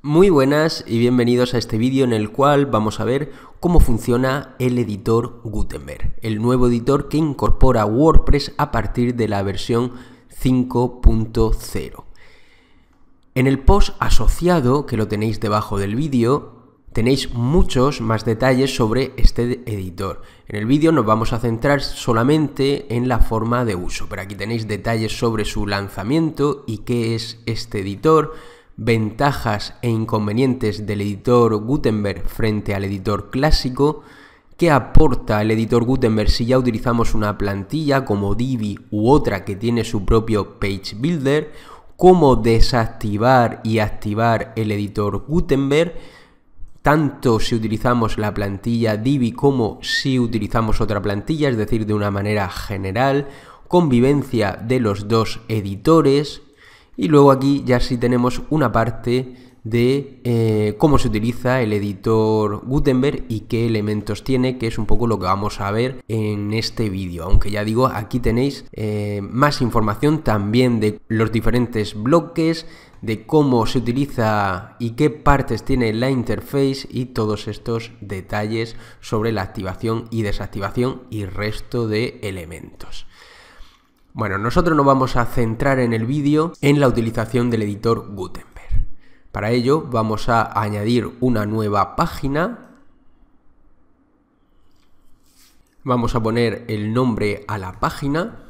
Muy buenas y bienvenidos a este vídeo en el cual vamos a ver cómo funciona el editor Gutenberg, el nuevo editor que incorpora WordPress a partir de la versión 5.0. En el post asociado, que lo tenéis debajo del vídeo, tenéis muchos más detalles sobre este editor. En el vídeo nos vamos a centrar solamente en la forma de uso, pero aquí tenéis detalles sobre su lanzamiento y qué es este editor, ventajas e inconvenientes del editor Gutenberg frente al editor clásico, qué aporta el editor Gutenberg si ya utilizamos una plantilla como Divi u otra que tiene su propio Page Builder, cómo desactivar y activar el editor Gutenberg, tanto si utilizamos la plantilla Divi como si utilizamos otra plantilla, es decir, de una manera general, convivencia de los dos editores, y luego aquí ya sí tenemos una parte de eh, cómo se utiliza el editor Gutenberg y qué elementos tiene, que es un poco lo que vamos a ver en este vídeo. Aunque ya digo, aquí tenéis eh, más información también de los diferentes bloques, de cómo se utiliza y qué partes tiene la interface y todos estos detalles sobre la activación y desactivación y resto de elementos. Bueno, nosotros nos vamos a centrar en el vídeo en la utilización del editor Gutenberg. Para ello vamos a añadir una nueva página. Vamos a poner el nombre a la página.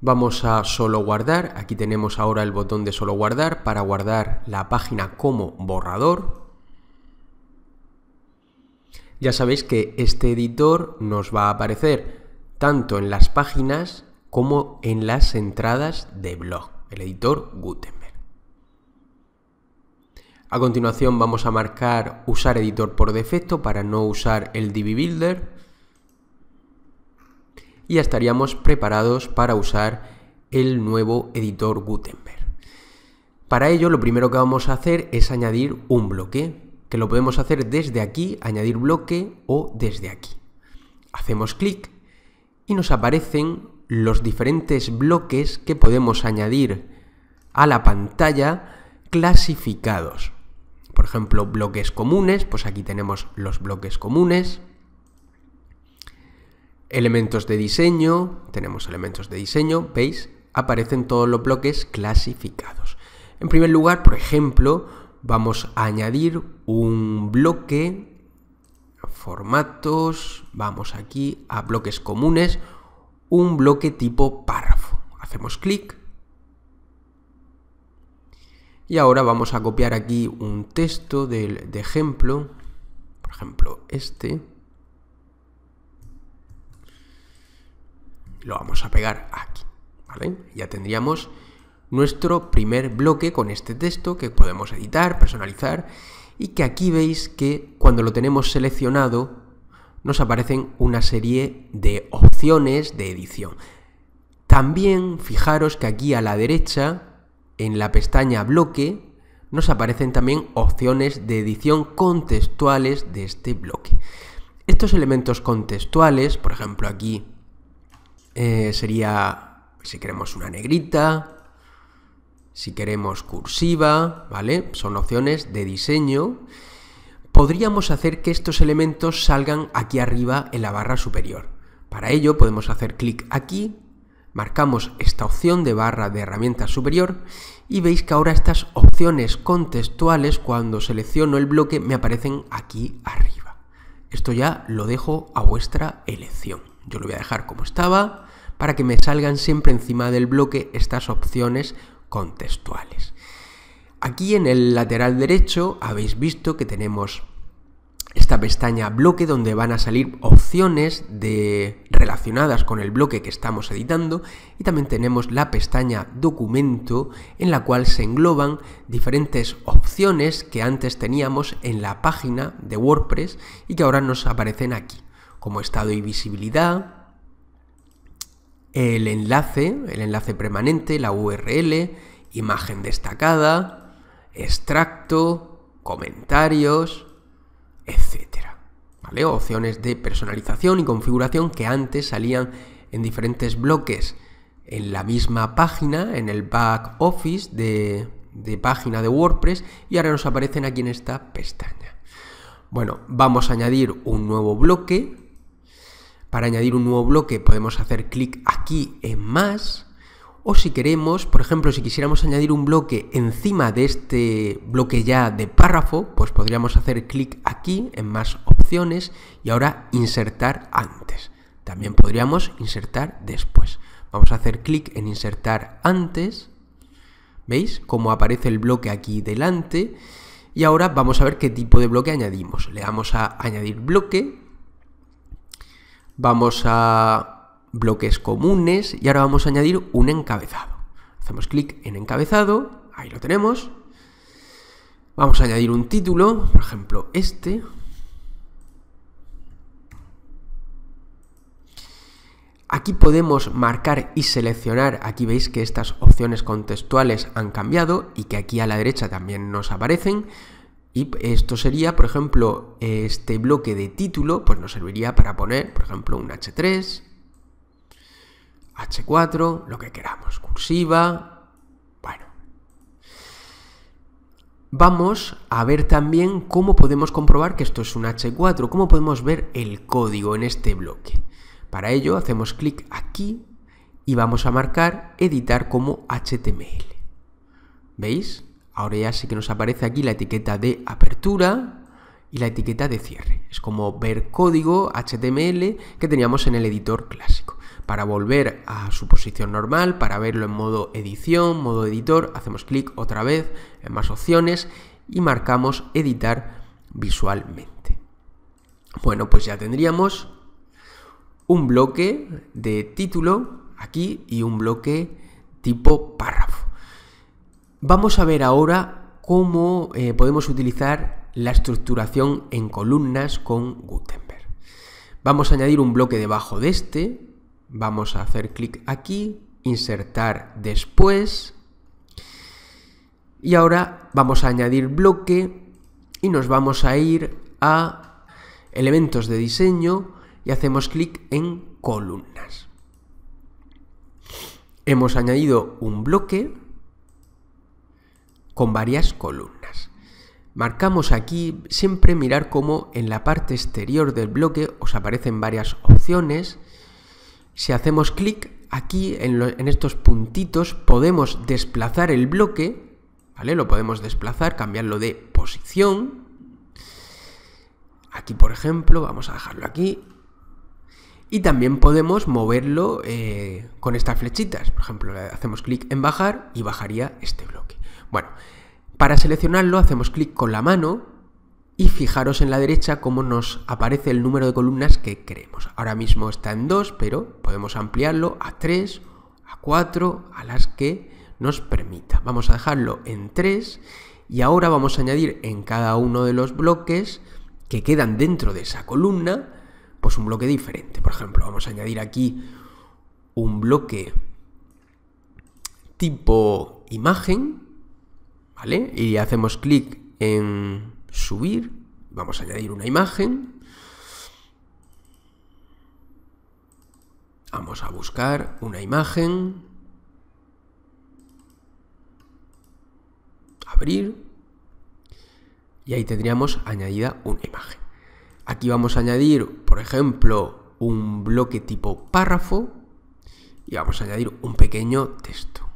Vamos a solo guardar, aquí tenemos ahora el botón de solo guardar para guardar la página como borrador. Ya sabéis que este editor nos va a aparecer tanto en las páginas como en las entradas de blog, el editor Gutenberg. A continuación vamos a marcar usar editor por defecto para no usar el DB Builder y ya estaríamos preparados para usar el nuevo editor Gutenberg. Para ello lo primero que vamos a hacer es añadir un bloque que lo podemos hacer desde aquí, añadir bloque o desde aquí. Hacemos clic y nos aparecen los diferentes bloques que podemos añadir a la pantalla clasificados. Por ejemplo, bloques comunes, pues aquí tenemos los bloques comunes. Elementos de diseño, tenemos elementos de diseño, ¿veis? Aparecen todos los bloques clasificados. En primer lugar, por ejemplo, vamos a añadir un bloque, formatos, vamos aquí a bloques comunes, un bloque tipo párrafo. Hacemos clic. Y ahora vamos a copiar aquí un texto de, ejemplo, por ejemplo este. Lo vamos a pegar aquí, Ya tendríamos nuestro primer bloque con este texto que podemos editar, personalizar y que aquí veis que cuando lo tenemos seleccionado nos aparecen una serie de opciones de edición. También fijaros que aquí a la derecha, en la pestaña bloque, nos aparecen también opciones de edición contextuales de este bloque. Estos elementos contextuales, por ejemplo aquí eh, sería si queremos una negrita, si queremos cursiva, ¿vale? Son opciones de diseño. Podríamos hacer que estos elementos salgan aquí arriba en la barra superior. Para ello podemos hacer clic aquí, marcamos esta opción de barra de herramientas superior y veis que ahora estas opciones contextuales cuando selecciono el bloque me aparecen aquí arriba. Esto ya lo dejo a vuestra elección. Yo lo voy a dejar como estaba para que me salgan siempre encima del bloque estas opciones contextuales. Aquí en el lateral derecho habéis visto que tenemos esta pestaña bloque donde van a salir opciones de, relacionadas con el bloque que estamos editando y también tenemos la pestaña documento en la cual se engloban diferentes opciones que antes teníamos en la página de WordPress y que ahora nos aparecen aquí, como estado y visibilidad, el enlace, el enlace permanente, la URL, imagen destacada, extracto, comentarios, etc. ¿Vale? Opciones de personalización y configuración que antes salían en diferentes bloques en la misma página, en el back office de, de página de WordPress y ahora nos aparecen aquí en esta pestaña. Bueno, vamos a añadir un nuevo bloque para añadir un nuevo bloque podemos hacer clic aquí en más o si queremos, por ejemplo, si quisiéramos añadir un bloque encima de este bloque ya de párrafo, pues podríamos hacer clic aquí en más opciones y ahora insertar antes. También podríamos insertar después. Vamos a hacer clic en insertar antes. ¿Veis cómo aparece el bloque aquí delante? Y ahora vamos a ver qué tipo de bloque añadimos. Le damos a añadir bloque vamos a bloques comunes y ahora vamos a añadir un encabezado. Hacemos clic en encabezado, ahí lo tenemos. Vamos a añadir un título, por ejemplo este. Aquí podemos marcar y seleccionar, aquí veis que estas opciones contextuales han cambiado y que aquí a la derecha también nos aparecen. Y esto sería, por ejemplo, este bloque de título, pues nos serviría para poner, por ejemplo, un H3, H4, lo que queramos, cursiva. Bueno. Vamos a ver también cómo podemos comprobar que esto es un H4, cómo podemos ver el código en este bloque. Para ello hacemos clic aquí y vamos a marcar editar como HTML. ¿Veis? Ahora ya sí que nos aparece aquí la etiqueta de apertura y la etiqueta de cierre. Es como ver código HTML que teníamos en el editor clásico. Para volver a su posición normal, para verlo en modo edición, modo editor, hacemos clic otra vez en más opciones y marcamos editar visualmente. Bueno, pues ya tendríamos un bloque de título aquí y un bloque tipo párrafo. Vamos a ver ahora cómo eh, podemos utilizar la estructuración en columnas con Gutenberg. Vamos a añadir un bloque debajo de este, vamos a hacer clic aquí, insertar después y ahora vamos a añadir bloque y nos vamos a ir a elementos de diseño y hacemos clic en columnas. Hemos añadido un bloque con varias columnas. Marcamos aquí siempre mirar cómo en la parte exterior del bloque os aparecen varias opciones. Si hacemos clic aquí en, estos puntitos podemos desplazar el bloque, Lo podemos desplazar, cambiarlo de posición. Aquí, por ejemplo, vamos a dejarlo aquí. Y también podemos moverlo eh, con estas flechitas. Por ejemplo, hacemos clic en bajar y bajaría este bloque. Bueno, para seleccionarlo hacemos clic con la mano y fijaros en la derecha cómo nos aparece el número de columnas que queremos. Ahora mismo está en 2, pero podemos ampliarlo a 3, a 4, a las que nos permita. Vamos a dejarlo en 3 y ahora vamos a añadir en cada uno de los bloques que quedan dentro de esa columna, pues un bloque diferente. Por ejemplo, vamos a añadir aquí un bloque tipo imagen y hacemos clic en subir, vamos a añadir una imagen, vamos a buscar una imagen, abrir, y ahí tendríamos añadida una imagen. Aquí vamos a añadir, por ejemplo, un bloque tipo párrafo y vamos a añadir un pequeño texto.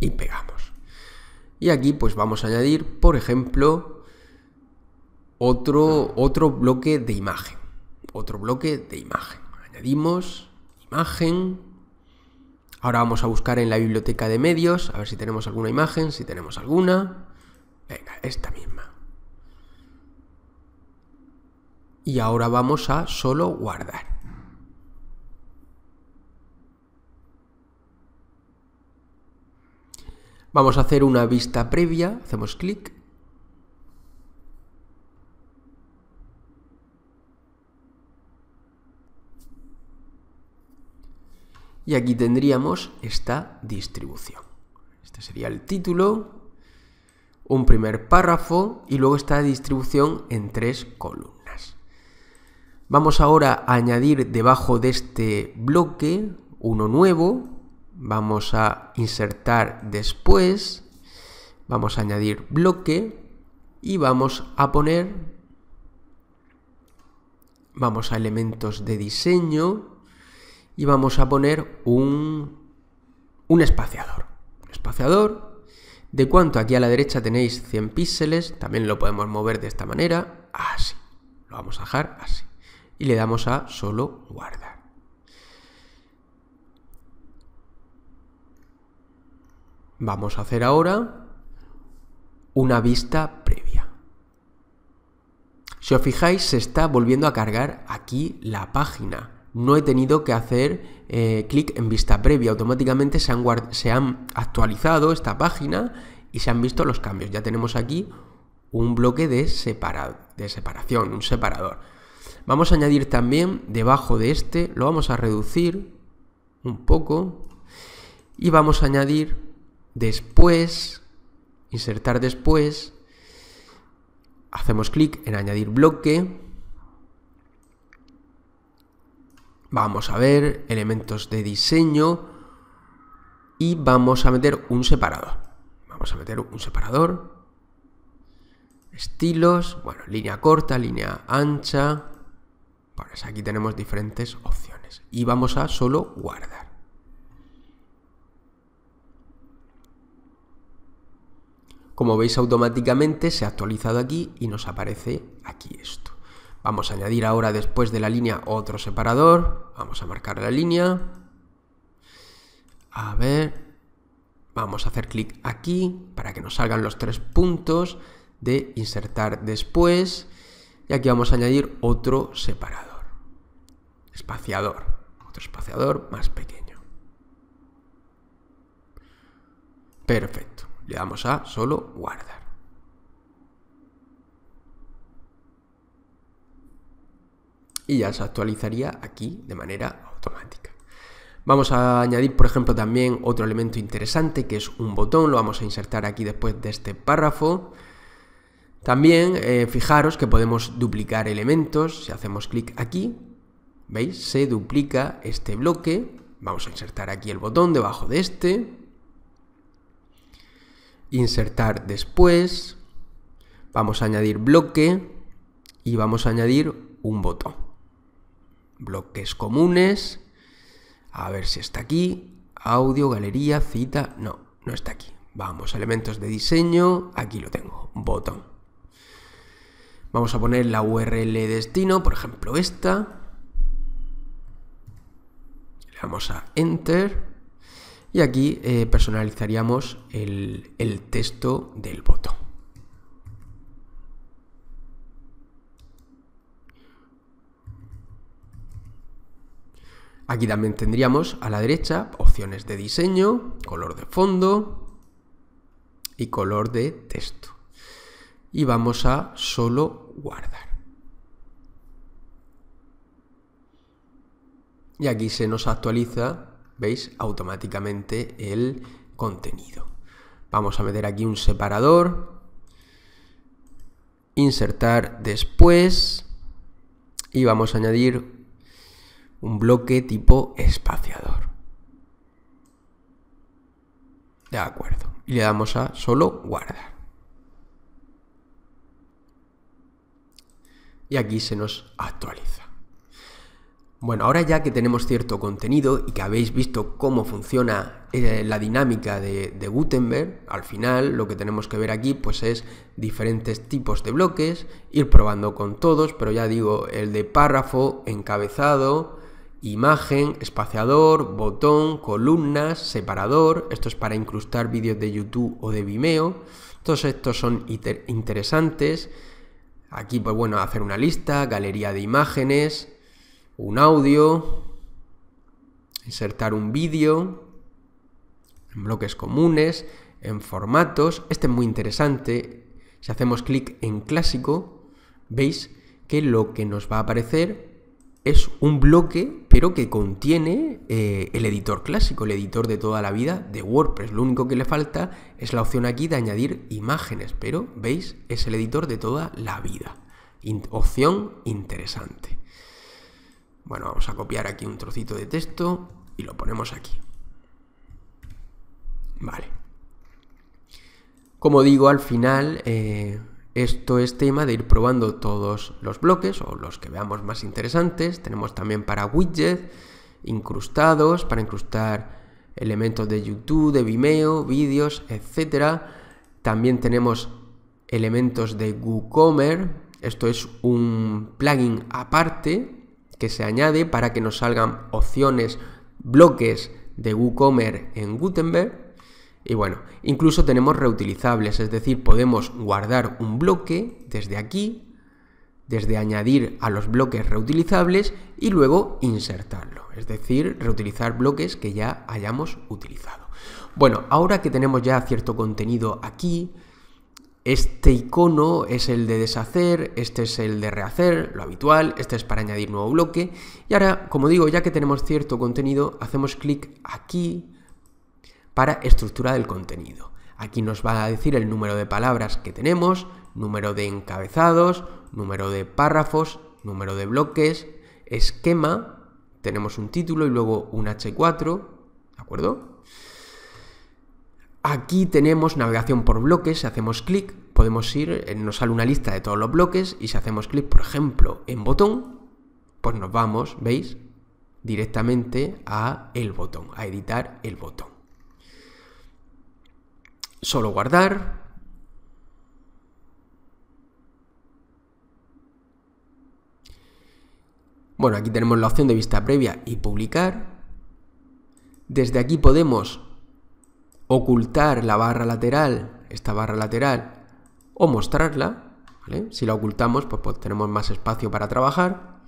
y pegamos. Y aquí pues vamos a añadir, por ejemplo, otro, otro bloque de imagen. Otro bloque de imagen. Añadimos imagen. Ahora vamos a buscar en la biblioteca de medios, a ver si tenemos alguna imagen, si tenemos alguna. Venga, esta misma. Y ahora vamos a solo guardar. Vamos a hacer una vista previa, hacemos clic. Y aquí tendríamos esta distribución. Este sería el título, un primer párrafo y luego esta distribución en tres columnas. Vamos ahora a añadir debajo de este bloque uno nuevo vamos a insertar después, vamos a añadir bloque y vamos a poner, vamos a elementos de diseño y vamos a poner un, un espaciador. Un espaciador de cuánto aquí a la derecha tenéis 100 píxeles, también lo podemos mover de esta manera, así, lo vamos a dejar así y le damos a solo guardar. Vamos a hacer ahora una vista previa. Si os fijáis, se está volviendo a cargar aquí la página. No he tenido que hacer eh, clic en vista previa. Automáticamente se han, se han actualizado esta página y se han visto los cambios. Ya tenemos aquí un bloque de, de separación, un separador. Vamos a añadir también debajo de este, lo vamos a reducir un poco y vamos a añadir Después, insertar después, hacemos clic en añadir bloque. Vamos a ver elementos de diseño y vamos a meter un separador. Vamos a meter un separador. Estilos, bueno, línea corta, línea ancha. Pues aquí tenemos diferentes opciones y vamos a solo guardar. Como veis automáticamente se ha actualizado aquí y nos aparece aquí esto. Vamos a añadir ahora después de la línea otro separador. Vamos a marcar la línea. A ver. Vamos a hacer clic aquí para que nos salgan los tres puntos de insertar después. Y aquí vamos a añadir otro separador. Espaciador. Otro espaciador más pequeño. Perfecto. Le damos a solo guardar. Y ya se actualizaría aquí de manera automática. Vamos a añadir, por ejemplo, también otro elemento interesante que es un botón. Lo vamos a insertar aquí después de este párrafo. También eh, fijaros que podemos duplicar elementos. Si hacemos clic aquí, ¿veis? Se duplica este bloque. Vamos a insertar aquí el botón debajo de este insertar después, vamos a añadir bloque y vamos a añadir un botón. Bloques comunes, a ver si está aquí, audio, galería, cita, no, no está aquí. Vamos, elementos de diseño, aquí lo tengo, botón. Vamos a poner la URL destino, por ejemplo esta. Le damos a Enter y aquí eh, personalizaríamos el, el texto del botón. Aquí también tendríamos a la derecha opciones de diseño, color de fondo y color de texto. Y vamos a solo guardar. Y aquí se nos actualiza veis automáticamente el contenido. Vamos a meter aquí un separador, insertar después y vamos a añadir un bloque tipo espaciador. De acuerdo. Y le damos a solo guardar. Y aquí se nos actualiza. Bueno, ahora ya que tenemos cierto contenido y que habéis visto cómo funciona eh, la dinámica de, de, Gutenberg, al final lo que tenemos que ver aquí pues es diferentes tipos de bloques, ir probando con todos, pero ya digo, el de párrafo, encabezado, imagen, espaciador, botón, columnas, separador, esto es para incrustar vídeos de YouTube o de Vimeo, todos estos son interesantes, aquí pues bueno, hacer una lista, galería de imágenes, un audio, insertar un vídeo, en bloques comunes, en formatos. Este es muy interesante. Si hacemos clic en clásico, veis que lo que nos va a aparecer es un bloque, pero que contiene eh, el editor clásico, el editor de toda la vida de WordPress. Lo único que le falta es la opción aquí de añadir imágenes, pero veis, es el editor de toda la vida. opción interesante. Bueno, vamos a copiar aquí un trocito de texto y lo ponemos aquí. Vale. Como digo, al final eh, esto es tema de ir probando todos los bloques o los que veamos más interesantes. Tenemos también para widgets, incrustados, para incrustar elementos de YouTube, de Vimeo, vídeos, etc. También tenemos elementos de WooCommerce. Esto es un plugin aparte que se añade para que nos salgan opciones, bloques de WooCommerce en Gutenberg. Y bueno, incluso tenemos reutilizables, es decir, podemos guardar un bloque desde aquí, desde añadir a los bloques reutilizables y luego insertarlo, es decir, reutilizar bloques que ya hayamos utilizado. Bueno, ahora que tenemos ya cierto contenido aquí, este icono es el de deshacer, este es el de rehacer, lo habitual, este es para añadir nuevo bloque. Y ahora, como digo, ya que tenemos cierto contenido, hacemos clic aquí para estructura del contenido. Aquí nos va a decir el número de palabras que tenemos, número de encabezados, número de párrafos, número de bloques, esquema, tenemos un título y luego un H4, ¿de acuerdo? Aquí tenemos navegación por bloques, si hacemos clic, podemos ir, eh, nos sale una lista de todos los bloques y si hacemos clic, por ejemplo, en botón, pues nos vamos, ¿veis? Directamente a el botón, a editar el botón. Solo guardar, Bueno, aquí tenemos la opción de vista previa y publicar. Desde aquí podemos ocultar la barra lateral, esta barra lateral, o mostrarla. Si la ocultamos, pues, pues, tenemos más espacio para trabajar.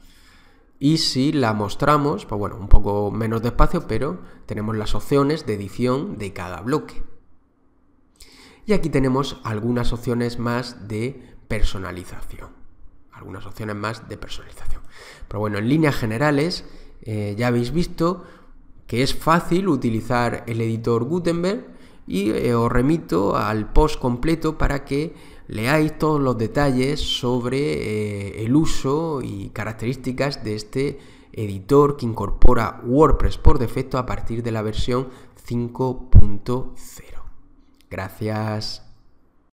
Y si la mostramos, pues bueno, un poco menos de espacio, pero tenemos las opciones de edición de cada bloque. Y aquí tenemos algunas opciones más de personalización. Algunas opciones más de personalización. Pero bueno, en líneas generales, eh, ya habéis visto que es fácil utilizar el editor Gutenberg y eh, os remito al post completo para que leáis todos los detalles sobre eh, el uso y características de este editor que incorpora WordPress por defecto a partir de la versión 5.0. Gracias.